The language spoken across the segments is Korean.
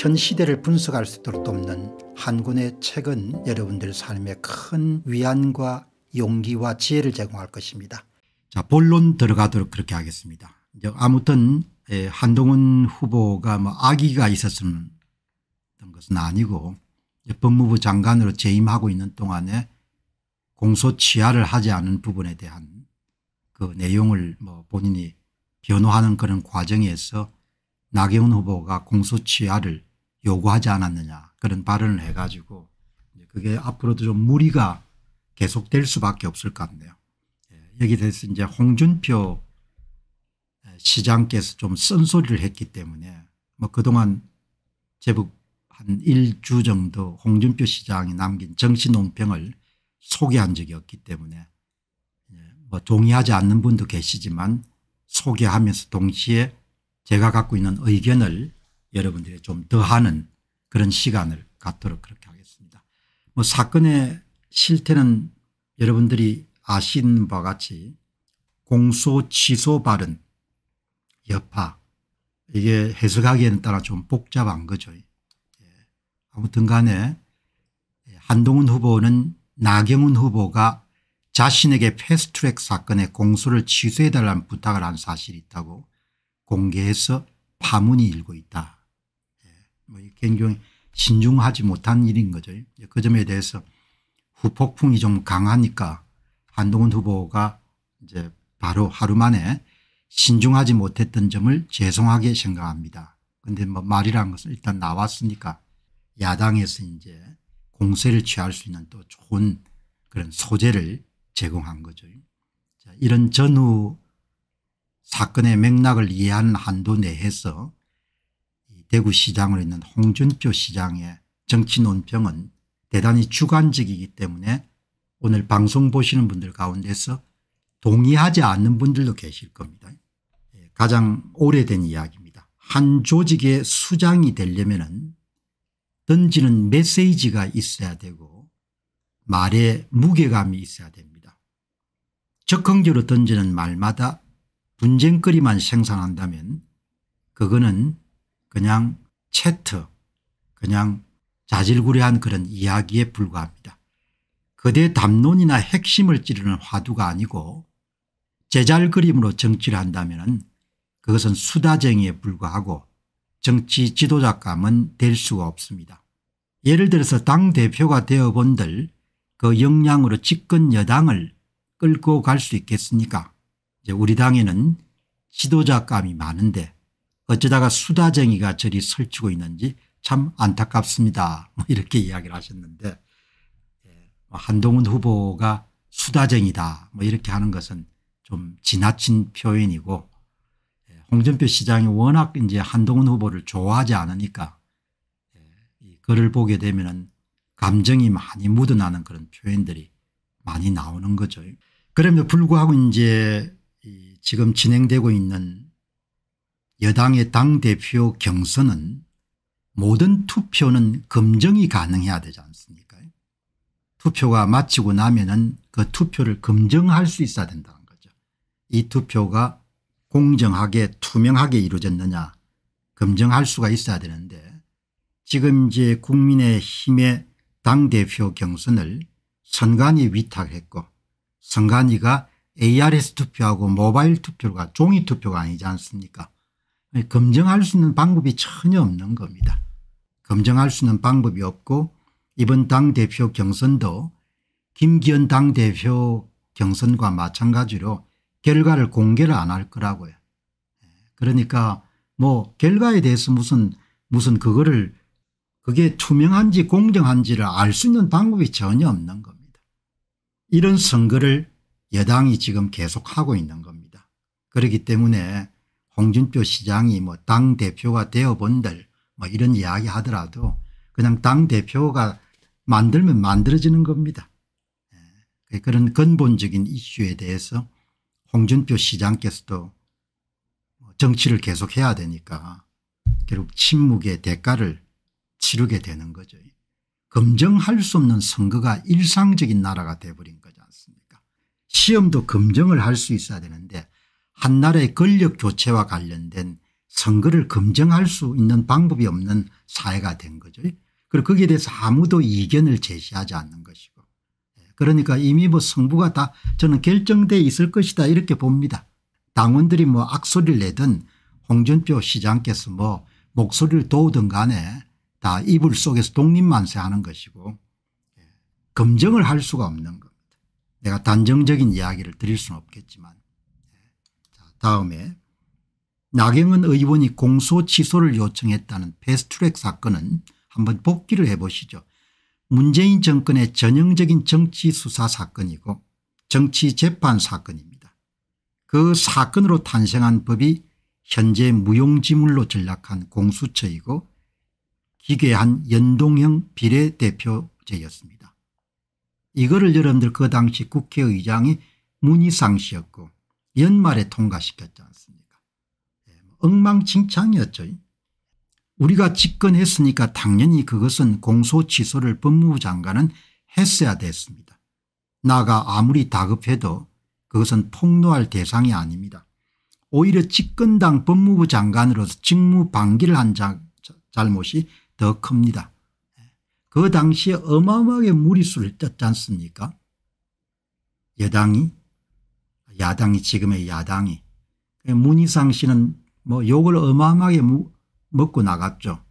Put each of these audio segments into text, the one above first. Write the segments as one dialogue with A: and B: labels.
A: 현 시대를 분석할 수 있도록 돕는 한 권의 책은 여러분들 삶에 큰 위안과 용기와 지혜를 제공할 것입니다. 자 본론 들어가도록 그렇게 하겠습니다. 아무튼 예, 한동훈 후보가 뭐 악의가 있었던 것은 아니고 법무부 장관으로 재임하고 있는 동안에 공소치하를 하지 않은 부분에 대한 그 내용을 뭐 본인이 변호하는 그런 과정에서 나경원 후보가 공소치하를 요구하지 않았느냐 그런 발언을 해가지고 그게 앞으로도 좀 무리가 계속될 수밖에 없을 것 같네요. 예, 여기 대해서 이제 홍준표 시장께서 좀 쓴소리를 했기 때문에 뭐 그동안 제법 한 1주 정도 홍준표 시장이 남긴 정신홍평을 소개한 적이 없기 때문에 예, 뭐 동의하지 않는 분도 계시지만 소개하면서 동시에 제가 갖고 있는 의견을 여러분들이 좀 더하는 그런 시간을 갖도록 그렇게 하겠습니다. 뭐 사건의 실태는 여러분들이 아신 바와 같이 공소 취소 발언 여파 이게 해석하기에 따라 좀 복잡한 거죠. 예. 아무튼 간에 한동훈 후보는 나경훈 후보가 자신에게 패스트트랙 사건의 공소를 취소해달라는 부탁을 한 사실이 있다고 공개해서 파문이 일고 있다. 뭐 굉장히 신중하지 못한 일인 거죠. 그 점에 대해서 후폭풍이 좀 강하니까 한동훈 후보가 이제 바로 하루 만에 신중하지 못했던 점을 죄송하게 생각합니다. 근데 뭐 말이라는 것은 일단 나왔으니까 야당에서 이제 공세를 취할 수 있는 또 좋은 그런 소재를 제공한 거죠. 자, 이런 전후 사건의 맥락을 이해하 한도 내에서 대구시장을 있는 홍준표 시장의 정치 논평은 대단히 주관적이기 때문에 오늘 방송 보시는 분들 가운데서 동의하지 않는 분들도 계실 겁니다. 예, 가장 오래된 이야기입니다. 한 조직의 수장이 되려면 던지는 메시지가 있어야 되고 말에 무게감이 있어야 됩니다. 적극적으로 던지는 말마다 분쟁거리만 생산한다면 그거는 그냥 채트 그냥 자질구레한 그런 이야기에 불과합니다. 그대 담론이나 핵심을 찌르는 화두가 아니고 제잘그림으로 정치를 한다면 그것은 수다쟁이에 불과하고 정치 지도작감은될 수가 없습니다. 예를 들어서 당대표가 되어본들 그 역량으로 집권 여당을 끌고 갈 수 있겠습니까 이제 우리 당에는 지도작감이 많은데 어쩌다가 수다쟁이가 저리 설치고 있는지 참 안타깝습니다. 뭐 이렇게 이야기를 하셨는데 예, 뭐 한동훈 후보가 수다쟁이다 뭐 이렇게 하는 것은 좀 지나친 표현이고 예, 홍준표 시장이 워낙 이제 한동훈 후보를 좋아하지 않으니까 예, 글을 보게 되면은 감정이 많이 묻어나는 그런 표현들이 많이 나오는 거죠. 그럼에도 불구하고 이제 지금 진행되고 있는 여당의 당대표 경선은 모든 투표는 검증이 가능해야 되지 않습니까 투표가 마치고 나면은 그 투표를 검증할 수 있어야 된다는 거죠. 이 투표가 공정하게 투명하게 이루어졌느냐 검증할 수가 있어야 되는데 지금 이제 국민의힘의 당대표 경선을 선관위 위탁했고 선관위가 ARS 투표하고 모바일 투표가 종이 투표가 아니지 않습니까 검증할 수 있는 방법이 전혀 없는 겁니다. 검증할 수 있는 방법이 없고 이번 당대표 경선도 김기현 당대표 경선과 마찬가지로 결과를 공개를 안 할 거라고요. 그러니까 뭐 결과에 대해서 무슨 무슨 그거를 그게 투명한지 공정한지를 알 수 있는 방법이 전혀 없는 겁니다. 이런 선거를 여당이 지금 계속하고 있는 겁니다. 그렇기 때문에 홍준표 시장이 뭐 당 대표가 되어본들 뭐 이런 이야기 하더라도 그냥 당 대표가 만들면 만들어지는 겁니다. 예. 그 그런 근본적인 이슈에 대해서 홍준표 시장께서도 뭐 정치를 계속해야 되니까 결국 침묵의 대가를 치르게 되는 거죠. 검증할 수 없는 선거가 일상적인 나라가 돼버린 거지 않습니까 시험도 검증을 할 수 있어야 되는데 한나라의 권력 교체와 관련된 선거를 검증할 수 있는 방법이 없는 사회가 된 거죠. 그리고 거기에 대해서 아무도 이견을 제시하지 않는 것이고 예, 그러니까 이미 뭐 성부가 다 저는 결정돼 있을 것이다 이렇게 봅니다. 당원들이 뭐 악소리를 내든 홍준표 시장께서 뭐 목소리를 도우든 간에 다 이불 속에서 독립만세 하는 것이고 예, 검증을 할 수가 없는 겁니다. 내가 단정적인 이야기를 드릴 수는 없겠지만 다음에 나경은 의원이 공소 취소를 요청했다는 패스트트랙 사건은 한번 복기를 해보시죠. 문재인 정권의 전형적인 정치 수사 사건이고 정치 재판 사건입니다. 그 사건으로 탄생한 법이 현재 무용지물로 전락한 공수처이고 기괴한 연동형 비례대표제였습니다. 이거를 여러분들 그 당시 국회의장이 문희상 씨였고 연말에 통과시켰지 않습니까 예, 뭐 엉망진창이었죠. 우리가 집권했으니까 당연히 그것은 공소 취소를 법무부 장관은 했어야 됐습니다. 나가 아무리 다급해도 그것은 폭로할 대상이 아닙니다. 오히려 집권당 법무부 장관으로서 직무 방기를 한 자, 잘못이 더 큽니다. 예, 그 당시에 어마어마하게 무리수를 떴지 않습니까 여당이 야당이 지금의 야당이. 문희상 씨는 뭐 욕을 어마어마하게 먹고 나갔죠.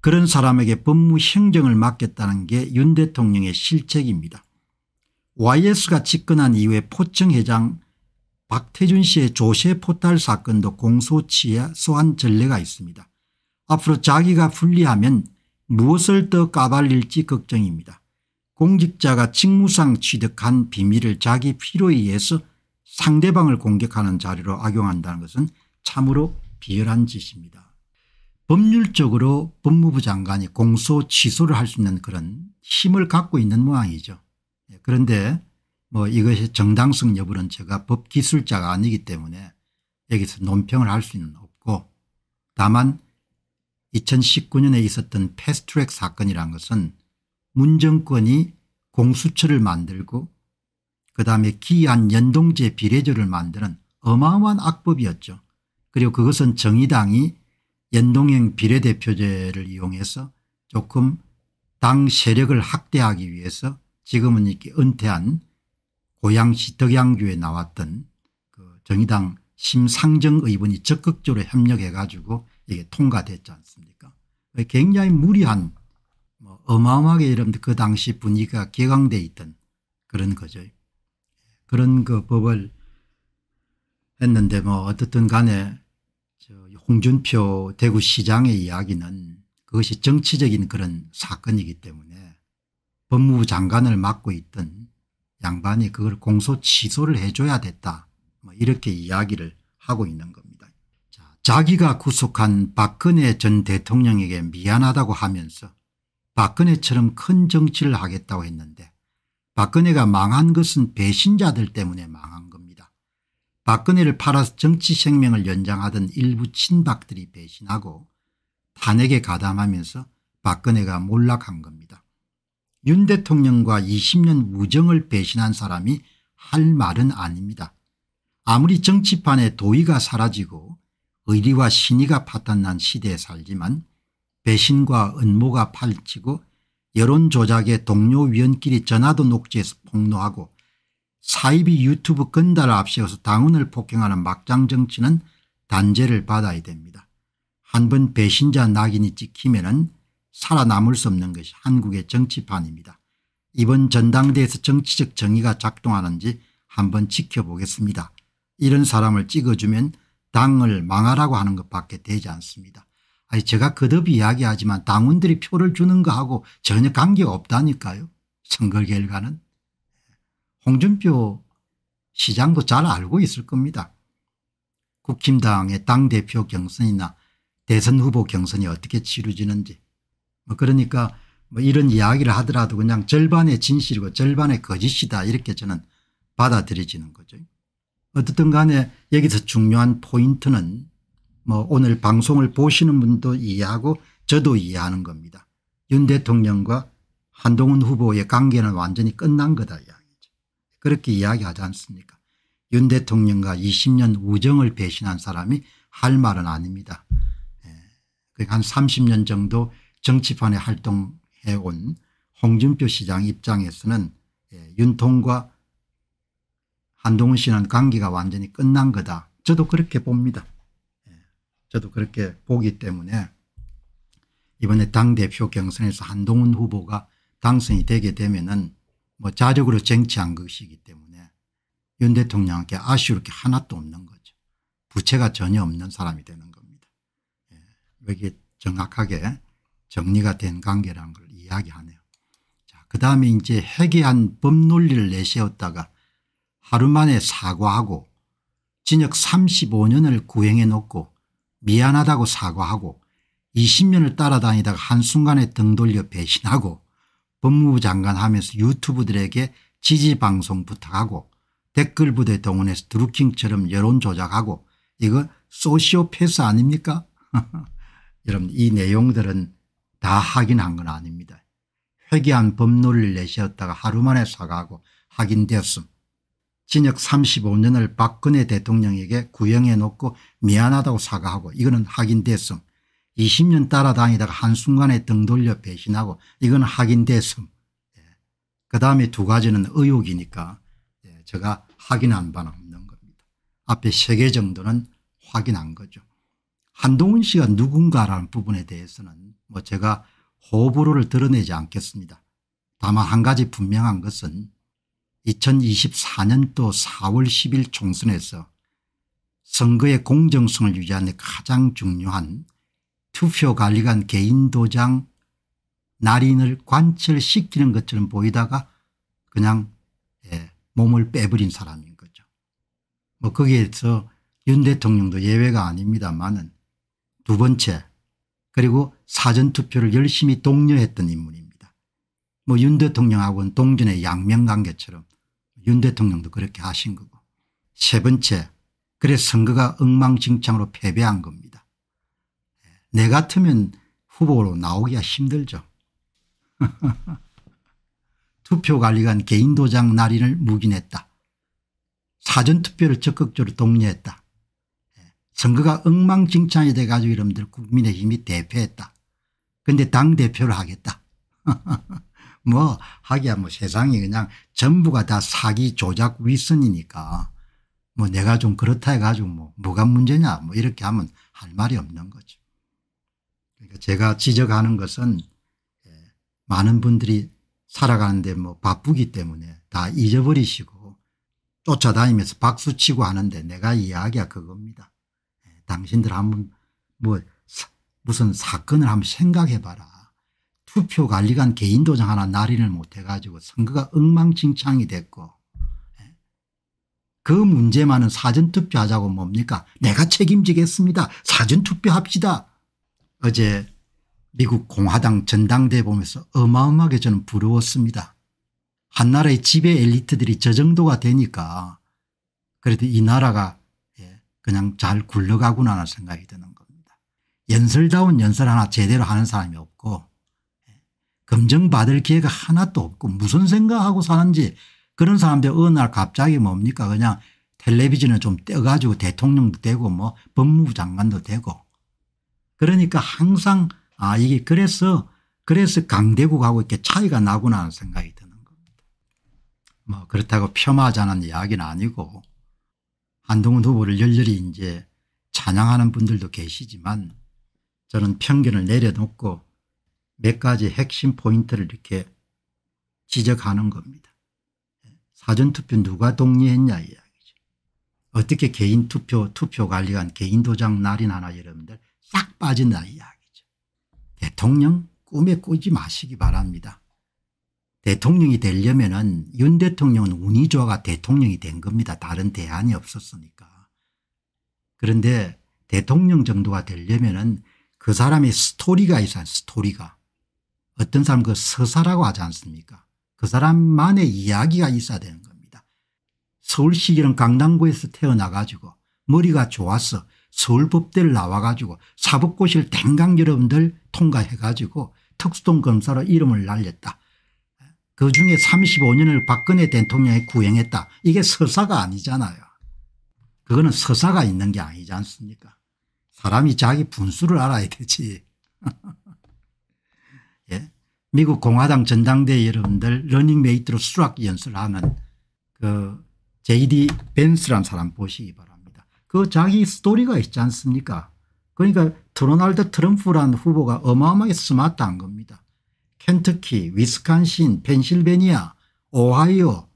A: 그런 사람에게 법무 행정을 맡겠다는 게 윤 대통령의 실책입니다. YS가 집권한 이후에 포청 회장 박태준 씨의 조세 포탈 사건도 공소치소환 전례가 있습니다. 앞으로 자기가 불리하면 무엇을 더 까발릴지 걱정입니다. 공직자가 직무상 취득한 비밀을 자기 필요에 의해서 상대방을 공격하는 자리로 악용한다는 것은 참으로 비열한 짓입니다. 법률적으로 법무부 장관이 공소 취소를 할 수 있는 그런 힘을 갖고 있는 모양이죠. 예, 그런데 뭐 이것의 정당성 여부는 제가 법기술자가 아니기 때문에 여기서 논평을 할 수는 없고 다만 2019년에 있었던 패스트트랙 사건이란 것은 문정권이 공수처를 만들고 그다음에 기이한 연동제 비례제를 만드는 어마어마한 악법이었죠. 그리고 그것은 정의당이 연동형 비례대표제를 이용해서 조금 당 세력을 확대하기 위해서 지금은 이렇게 은퇴한 고양시 덕양주에 나왔던 그 정의당 심상정 의원이 적극적으로 협력해 가지고 이게 통과됐지 않습니까 굉장히 무리한 뭐 어마어마하게 여러분들 그 당시 분위기가 개강돼 있던 그런 거죠. 그런 그 법을 했는데 뭐 어떻든 간에 홍준표 대구시장의 이야기는 그것이 정치적인 그런 사건이기 때문에 법무부 장관을 맡고 있던 양반이 그걸 공소 취소를 해줘야 됐다 뭐 이렇게 이야기를 하고 있는 겁니다. 자, 자기가 구속한 박근혜 전 대통령에게 미안하다고 하면서 박근혜처럼 큰 정치를 하겠다고 했는데 박근혜가 망한 것은 배신자들 때문에 망한 겁니다. 박근혜를 팔아서 정치 생명을 연장하던 일부 친박들이 배신하고 탄핵에 가담하면서 박근혜가 몰락한 겁니다. 윤 대통령과 20년 우정을 배신한 사람이 할 말은 아닙니다. 아무리 정치판에 도의가 사라지고 의리와 신의가 파탄난 시대에 살지만 배신과 음모가 파치고 여론조작의 동료위원끼리 전화도 녹취해서 폭로하고 사이비 유튜브 건달을 앞세워서 당원을 폭행하는 막장 정치는 단죄를 받아야 됩니다. 한 번 배신자 낙인이 찍히면 은 살아남을 수 없는 것이 한국의 정치판입니다. 이번 전당대에서 정치적 정의가 작동하는지 한 번 지켜보겠습니다. 이런 사람을 찍어주면 당을 망하라고 하는 것밖에 되지 않습니다. 아니 제가 거듭이 이야기하지만 당원들이 표를 주는 거하고 전혀 관계가 없다니까요. 선거 결과는. 홍준표 시장도 잘 알고 있을 겁니다. 국힘당의 당대표 경선이나 대선 후보 경선이 어떻게 치루지는지 뭐 그러니까 뭐 이런 이야기를 하더라도 그냥 절반의 진실이고 절반의 거짓이다 이렇게 저는 받아들여지는 거죠. 어떻든 간에 여기서 중요한 포인트는 뭐 오늘 방송을 보시는 분도 이해하고 저도 이해하는 겁니다. 윤 대통령과 한동훈 후보의 관계는 완전히 끝난 거다 이야기죠. 그렇게 이야기하지 않습니까 윤 대통령과 20년 우정을 배신한 사람이 할 말은 아닙니다. 예. 한 30년 정도 정치판에 활동해온 홍준표 시장 입장에서는 예, 윤통과 한동훈 씨는 관계가 완전히 끝난 거다. 저도 그렇게 봅니다. 저도 그렇게 보기 때문에 이번에 당대표 경선에서 한동훈 후보가 당선이 되게 되면은 뭐 자력으로 쟁취한 것이기 때문에 윤 대통령께 아쉬울 게 하나도 없는 거죠. 부채가 전혀 없는 사람이 되는 겁니다. 예, 여기 정확하게 정리가 된 관계라는 걸 이야기하네요. 자, 그 다음에 이제 해계한 법논리를 내세웠다가 하루 만에 사과하고 징역 35년을 구행해 놓고 미안하다고 사과하고 20년을 따라다니다가 한순간에 등 돌려 배신하고 법무부 장관 하면서 유튜브들에게 지지방송 부탁하고 댓글 부대 동원해서 드루킹처럼 여론 조작하고 이거 소시오패스 아닙니까? 여러분 이 내용들은 다 확인한 건 아닙니다. 회개한 법률을 내세다가 하루 만에 사과하고 확인되었음. 징역 35년을 박근혜 대통령에게 구형해 놓고 미안하다고 사과하고 이거는 확인됐음. 20년 따라다니다가 한순간에 등 돌려 배신하고 이건 확인됐음. 예. 그다음에 두 가지는 의혹이니까 예. 제가 확인한 바는 없는 겁니다. 앞에 세 개 정도는 확인한 거죠. 한동훈 씨가 누군가라는 부분에 대해서는 뭐 제가 호불호를 드러내지 않겠습니다. 다만 한 가지 분명한 것은 2024년도 4월 10일 총선에서 선거의 공정성을 유지하는 가장 중요한 투표관리 관 개인도장 날인을 관철시키는 것처럼 보이다가 그냥 예, 몸을 빼버린 사람인 거죠. 뭐 거기에서 윤 대통령도 예외가 아닙니다만은 두 번째 그리고 사전투표를 열심히 독려했던 인물입니다. 뭐 윤 대통령하고는 동전의 양면관계처럼 윤 대통령도 그렇게 하신 거고 세 번째 그래 선거가 엉망진창으로 패배한 겁니다. 네, 내 같으면 후보로 나오기가 힘들죠. 투표관리관 개인도장 날인을 묵인했다. 사전투표를 적극적으로 독려했다. 네, 선거가 엉망진창이 돼가지고 여러분들 국민의힘이 대표했다. 근데 당대표를 하겠다. 뭐 하기야 뭐 세상이 그냥 전부가 다 사기 조작 위선이니까 뭐 내가 좀 그렇다 해가지고 뭐 뭐가 문제냐 뭐 이렇게 하면 할 말이 없는 거죠. 그러니까 제가 지적하는 것은 예, 많은 분들이 살아가는데 뭐 바쁘기 때문에 다 잊어버리시고 쫓아다니면서 박수치고 하는데 내가 이야기가 그겁니다. 예, 당신들 한번 뭐 무슨 사건을 한번 생각해봐라. 투표관리관 개인도장 하나 날인을 못해가지고 선거가 엉망진창이 됐고 예. 그 문제만은 사전투표하자고 뭡니까 내가 책임지겠습니다 사전투표합시다 어제 미국 공화당 전당대회 보면서 어마어마하게 저는 부러웠습니다. 한나라의 지배 엘리트들이 저 정도가 되니까 그래도 이 나라가 예, 그냥 잘 굴러가구나 하는 생각이 드는 겁니다. 연설다운 연설 하나 제대로 하는 사람이 없 검증받을 기회가 하나도 없고 무슨 생각하고 사는지 그런 사람들 어느 날 갑자기 뭡니까 그냥 텔레비전을 좀 떼가지고 대통령도 되고 뭐 법무부 장관도 되고 그러니까 항상 아 이게 그래서 그래서 강대국하고 이렇게 차이가 나구나 하는 생각이 드는 겁니다. 뭐 그렇다고 폄하자는 이야기는 아니고 한동훈 후보를 열렬히 이제 찬양하는 분들도 계시지만 저는 편견을 내려놓고 몇 가지 핵심 포인트를 이렇게 지적하는 겁니다. 사전투표 누가 동의했냐 이야기죠. 어떻게 개인투표 투표관리관 개인도장 날인 하나 여러분들 싹 빠진다 이야기죠. 대통령 꿈에 꾸지 마시기 바랍니다. 대통령이 되려면 은윤 대통령은 운이 좋아가 대통령이 된 겁니다. 다른 대안이 없었으니까. 그런데 대통령 정도가 되려면 은그 사람의 스토리가 있어요. 스토리가. 어떤 사람 그 서사라고 하지 않습니까 그 사람만의 이야기가 있어야 되는 겁니다. 서울시기는 강남구에서 태어나 가지고 머리가 좋아서 서울법대를 나와 가지고 사법고시를 댕강 여러분들 통과해 가지고 특수동 검사로 이름을 날렸다. 그중에 35년을 박근혜 대통령이 구형했다 이게 서사가 아니잖아요. 그거는 서사가 있는 게 아니지 않습니까 사람이 자기 분수를 알아야 되지. 미국 공화당 전당대회 여러분들 러닝메이트로 수락 연수를 하는 그 JD 벤스란 사람 보시기 바랍니다. 그 자기 스토리가 있지 않습니까 그러니까 트도날드 트럼프란 후보가 어마어마하게 스마트한 겁니다. 켄터키 위스칸신 펜실베니아 오하이오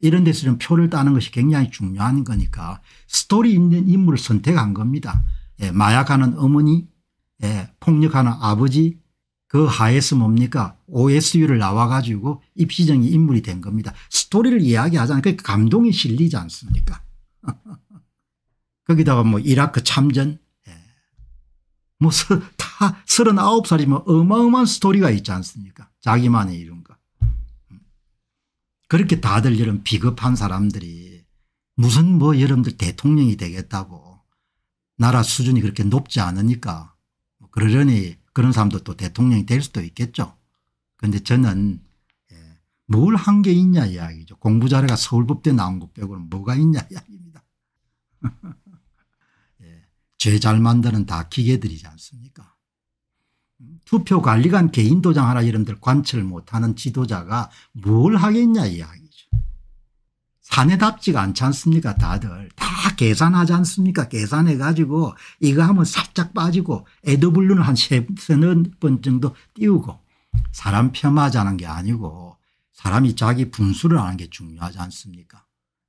A: 이런 데서는 표를 따는 것이 굉장히 중요한 거니까 스토리 있는 인물을 선택한 겁니다. 예, 마약하는 어머니 예, 폭력하는 아버지 그 하에서 뭡니까 OSU를 나와가지고 입시정이 인물이 된 겁니다. 스토리를 이야기하잖아요. 그러니까 감동이 실리지 않습니까 거기다가 뭐 이라크 참전 예. 뭐다 39살이면 어마어마한 스토리가 있지 않습니까 자기만의 이런 거. 음. 그렇게 다들 이런 비겁한 사람들이 무슨 뭐 여러분들 대통령이 되겠다고 나라 수준이 그렇게 높지 않으니까 뭐 그러려니 그런 사람도 또 대통령이 될 수도 있겠죠. 그런데 저는 예, 뭘한 게 있냐 이야기죠. 공부 자료가 서울법대 나온 것 빼고는 뭐가 있냐 이야기입니다. 예. 죄잘 만드는 다 기계들이지 않습니까? 투표 관리관 개인 도장 하라 이런들 관철 못하는 지도자가 뭘 하겠냐 이야기. 사내답지가 않지 않습니까 다들 다 계산하지 않습니까 계산해 가지고 이거 하면 살짝 빠지고 에 AW는 한 세네 번 정도 띄우고 사람 폄하자는 게 아니고 사람이 자기 분수를 하는 게 중요하지 않습니까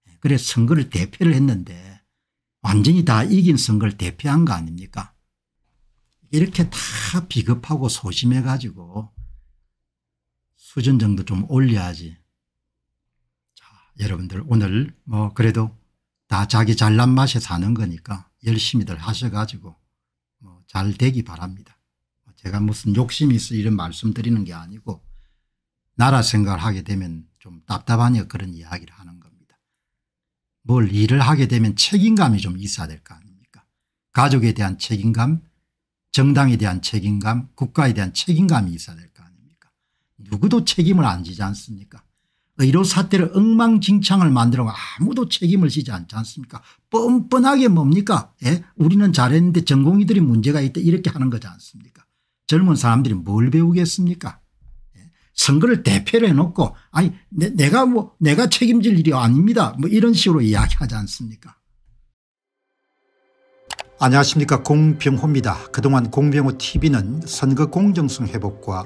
A: 예, 그래서 선거를 대표를 했는데 완전히 다 이긴 선거를 대표한 거 아닙니까 이렇게 다 비겁하고 소심해 가지고 수준 정도 좀 올려야지 여러분들 오늘 뭐 그래도 다 자기 잘난 맛에 사는 거니까 열심히들 하셔가지고 뭐잘 되기 바랍니다. 뭐 제가 무슨 욕심이 있어 이런 말씀 드리는 게 아니고 나라 생각을 하게 되면 좀답답하니 그런 이야기를 하는 겁니다. 뭘 일을 하게 되면 책임감이 좀 있어야 될 거 아닙니까 가족에 대한 책임감 정당에 대한 책임감 국가에 대한 책임감이 있어야 될 거 아닙니까 누구도 책임을 안 지지 않습니까 의료 아, 사태를 엉망진창을 만들어 아무도 책임을 지지 않지 않습니까 뻔뻔하게 뭡니까 예? 우리는 잘했는데 전공의들이 문제가 있다 이렇게 하는 거지 않습니까 젊은 사람들이 뭘 배우겠습니까 예? 선거를 대표를 해놓고 아니 내, 가뭐 내가 책임질 일이 아닙니다 뭐 이런 식으로 이야기하지 않습니까 안녕하십니까 공병호입니다 그동안 공병호 tv는 선거 공정성 회복과